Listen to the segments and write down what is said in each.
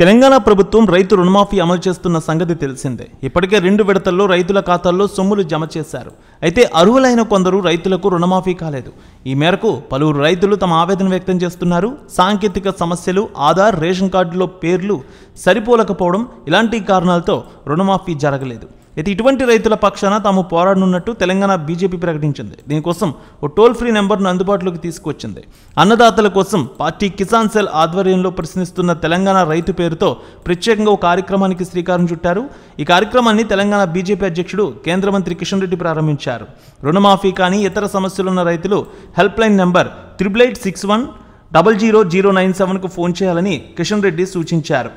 తెలంగాణ ప్రభుత్వం రైతు రుణమాఫీ అమలు చేస్తున్న సంగతి తెలిసిందే ఇప్పటికే రెండు విడతల్లో రైతుల ఖాతాల్లో సొమ్ములు జమ చేశారు అయితే అర్హులైన కొందరు రైతులకు రుణమాఫీ కాలేదు ఈ మేరకు పలువురు రైతులు తమ ఆవేదన వ్యక్తం చేస్తున్నారు సాంకేతిక సమస్యలు ఆధార్ రేషన్ కార్డులో పేర్లు సరిపోలకపోవడం ఇలాంటి కారణాలతో రుణమాఫీ జరగలేదు అయితే ఇటువంటి రైతుల పక్షాన తాము పోరాడనున్నట్టు తెలంగాణ బీజేపీ ప్రకటించింది దీనికోసం ఓ టోల్ ఫ్రీ నెంబర్ను అందుబాటులోకి తీసుకొచ్చింది అన్నదాతల కోసం పార్టీ కిసాన్ సెల్ ఆధ్వర్యంలో ప్రశ్నిస్తున్న తెలంగాణ రైతు పేరుతో ప్రత్యేకంగా ఓ కార్యక్రమానికి శ్రీకారం చుట్టారు ఈ కార్యక్రమాన్ని తెలంగాణ బీజేపీ అధ్యక్షుడు కేంద్ర మంత్రి కిషన్ రెడ్డి ప్రారంభించారు రుణమాఫీ కానీ ఇతర సమస్యలున్న రైతులు helpline number triple eight six one double zero zero nine సెవెన్కు ఫోన్ చేయాలని కిషన్ రెడ్డి సూచించారు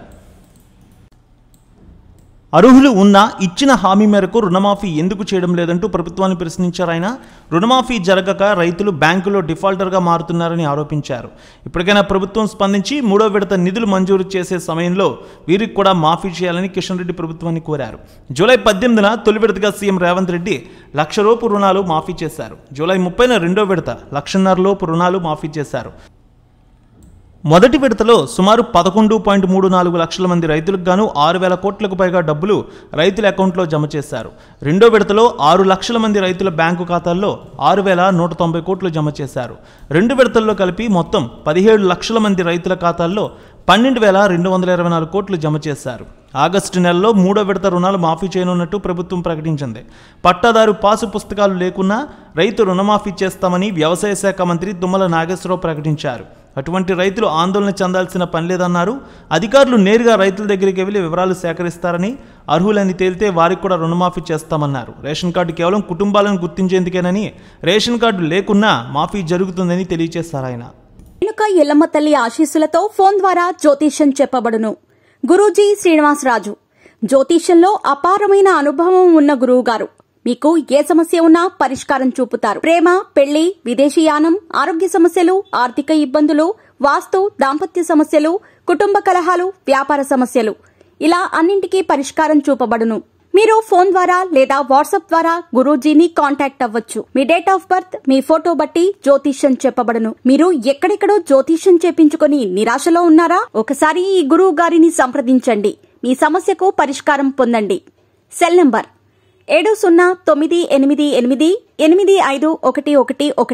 అర్హులు ఉన్నా ఇచ్చిన హామీ మేరకు రుణమాఫీ ఎందుకు చేయడం లేదంటూ ప్రభుత్వాన్ని ప్రశ్నించారు ఆయన రుణమాఫీ జరగక రైతులు బ్యాంకులో డిఫాల్టర్గా మారుతున్నారని ఆరోపించారు ఇప్పటికైనా ప్రభుత్వం స్పందించి మూడో విడత నిధులు మంజూరు చేసే సమయంలో వీరికి కూడా మాఫీ చేయాలని కిషన్ రెడ్డి ప్రభుత్వాన్ని కోరారు జూలై పద్దెనిమిదిన తొలి విడతగా సీఎం రేవంత్ రెడ్డి లక్ష లోపు రుణాలు మాఫీ చేశారు జూలై ముప్పైన రెండో విడత లక్షన్నర లోపు రుణాలు మాఫీ చేశారు మొదటి విడతలో సుమారు పదకొండు పాయింట్ మూడు నాలుగు లక్షల మంది రైతులకు గాను ఆరు వేల కోట్లకు పైగా డబ్బులు రైతుల అకౌంట్లో జమ చేశారు రెండో విడతలో ఆరు లక్షల మంది రైతుల బ్యాంకు ఖాతాల్లో ఆరు వేల నూట తొంభై కోట్లు జమ చేశారు రెండు విడతల్లో కలిపి మొత్తం పదిహేడు లక్షల మంది రైతుల ఖాతాల్లో పన్నెండు వేల రెండు వందల ఇరవై నాలుగు కోట్లు జమ చేశారు ఆగస్టు నెలలో మూడో విడత రుణాలు మాఫీ చేయనున్నట్టు ప్రభుత్వం ప్రకటించింది పట్టాదారు పాసు పుస్తకాలు లేకున్నా రైతు రుణమాఫీ చేస్తామని వ్యవసాయ శాఖ మంత్రి దుమ్మల నాగేశ్వరరావు ప్రకటించారు అటువంటి రైతులు ఆందోళన చెందాల్సిన పని లేదన్నారు అధికారులు నేరుగా రైతుల దగ్గరికి వెళ్ళి వివరాలు సేకరిస్తారని అర్హులని తేలితే వారికి కూడా రుణమాఫీ చేస్తామన్నారు రేషన్ కార్డు కేవలం కుటుంబాలను గుర్తించేందుకేనని రేషన్ కార్డు లేకున్నా మాఫీ జరుగుతుందని తెలియజేశారు ఆయన వెనుక ఎల్లమ్మ తల్లి ఆశీస్సులతో ఫోన్ ద్వారా జ్యోతిష్యం చెప్పబడును గురూజీ శ్రీనివాసరాజు జ్యోతిష్యంలో అపారమైన అనుభవం ఉన్న గురువుగారు మీకు ఏ సమస్య ఉన్నా పరిష్కారం చూపుతారు ప్రేమ పెళ్లి విదేశీయానం ఆరోగ్య సమస్యలు ఆర్థిక ఇబ్బందులు వాస్తు దాంపత్య సమస్యలు కుటుంబ కలహాలు వ్యాపార సమస్యలు ఇలా అన్నింటికీ పరిష్కారం చూపబడును మీరు ఫోన్ ద్వారా లేదా వాట్సాప్ ద్వారా గురూజీని కాంటాక్ట్ అవ్వచ్చు మీ డేట్ ఆఫ్ బర్త్ మీ ఫోటో బట్టి జ్యోతిష్యం చెప్పబడను మీరు ఎక్కడెక్కడో జ్యోతిష్యం చేపించుకుని నిరాశలో ఉన్నారా ఒకసారి ఈ గురువు గారిని సంప్రదించండి మీ సమస్యకు పరిష్కారం పొందండి సెల్ నంబర్ ఏడు సున్నా తొమ్మిది ఎనిమిది ఎనిమిది ఎనిమిది ఐదు ఒకటి ఒకటి ఒకటి